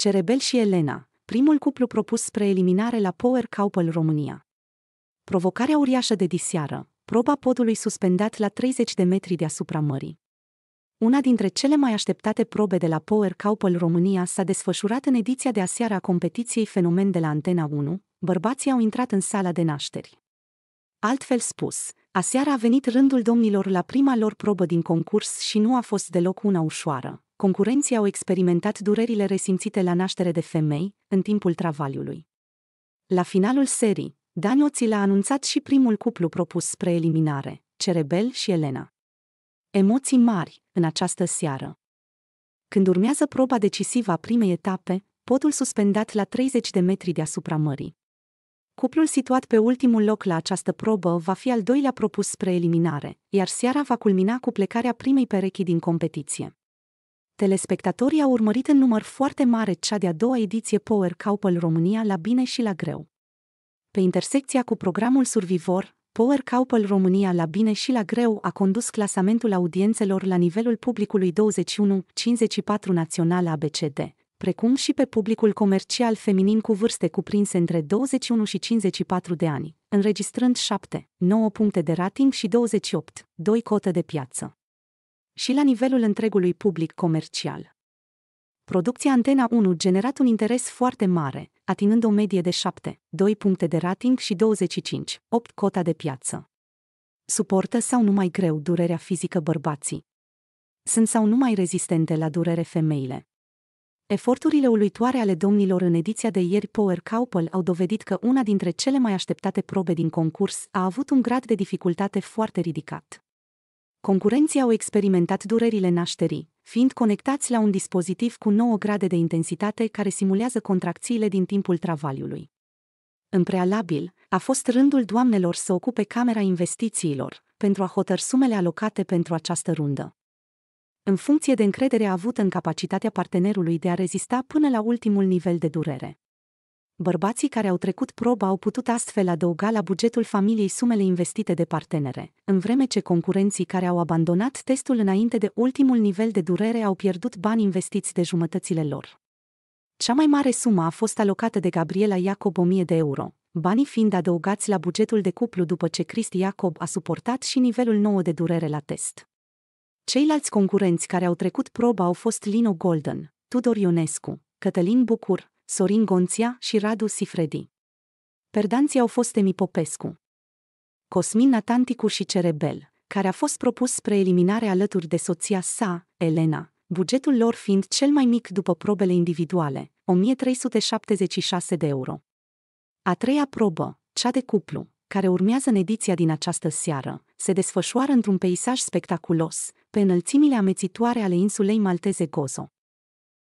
Cerebel și Elena, primul cuplu propus spre eliminare la Power Couple România. Provocarea uriașă de diseară, proba podului suspendat la 30 de metri deasupra mării. Una dintre cele mai așteptate probe de la Power Couple România s-a desfășurat în ediția de aseară a competiției Fenomen de la Antena 1, bărbații au intrat în sala de nașteri. Altfel spus, aseară a venit rândul domnilor la prima lor probă din concurs și nu a fost deloc una ușoară, concurenții au experimentat durerile resimțite la naștere de femei, în timpul travaliului. La finalul serii, Danioți l-a anunțat și primul cuplu propus spre eliminare, Cerebel și Elena. Emoții mari în această seară. Când urmează proba decisivă a primei etape, podul suspendat la 30 de metri deasupra mării. Cuplul situat pe ultimul loc la această probă va fi al doilea propus spre eliminare, iar seara va culmina cu plecarea primei perechi din competiție. Telespectatorii au urmărit în număr foarte mare cea de-a doua ediție Power Couple România la bine și la greu. Pe intersecția cu programul Survivor, Power Couple România la bine și la greu a condus clasamentul audiențelor la nivelul publicului 21-54 național ABCD, precum și pe publicul comercial feminin cu vârste cuprinse între 21 și 54 de ani, înregistrând 7, 9 puncte de rating și 28, 2 cote de piață și la nivelul întregului public comercial. Producția Antena 1 generat un interes foarte mare, atingând o medie de 7, 2 puncte de rating și 25, 8 cota de piață. Suportă sau nu mai greu durerea fizică bărbații? Sunt sau nu mai rezistente la durere femeile? Eforturile uluitoare ale domnilor în ediția de ieri Power Couple au dovedit că una dintre cele mai așteptate probe din concurs a avut un grad de dificultate foarte ridicat. Concurenții au experimentat durerile nașterii, fiind conectați la un dispozitiv cu 9 grade de intensitate care simulează contracțiile din timpul travaliului. În prealabil, a fost rândul doamnelor să ocupe Camera Investițiilor, pentru a hotăr sumele alocate pentru această rundă. În funcție de încrederea avută în capacitatea partenerului de a rezista până la ultimul nivel de durere. Bărbații care au trecut proba au putut astfel adăuga la bugetul familiei sumele investite de partenere, în vreme ce concurenții care au abandonat testul înainte de ultimul nivel de durere au pierdut bani investiți de jumătățile lor. Cea mai mare sumă a fost alocată de Gabriela Iacob 1000 de euro, banii fiind adăugați la bugetul de cuplu după ce Cristi Iacob a suportat și nivelul 9 de durere la test. Ceilalți concurenți care au trecut proba au fost Lino Golden, Tudor Ionescu, Cătălin Bucur, Sorin Gonția și Radu Sifredi. Perdanții au fost Emi Popescu, Cosmin Natanticu și Cerebel, care a fost propus spre eliminare alături de soția sa, Elena, bugetul lor fiind cel mai mic după probele individuale, 1376 de euro. A treia probă, cea de cuplu, care urmează în ediția din această seară, se desfășoară într-un peisaj spectaculos, pe înălțimile amețitoare ale insulei malteze Gozo.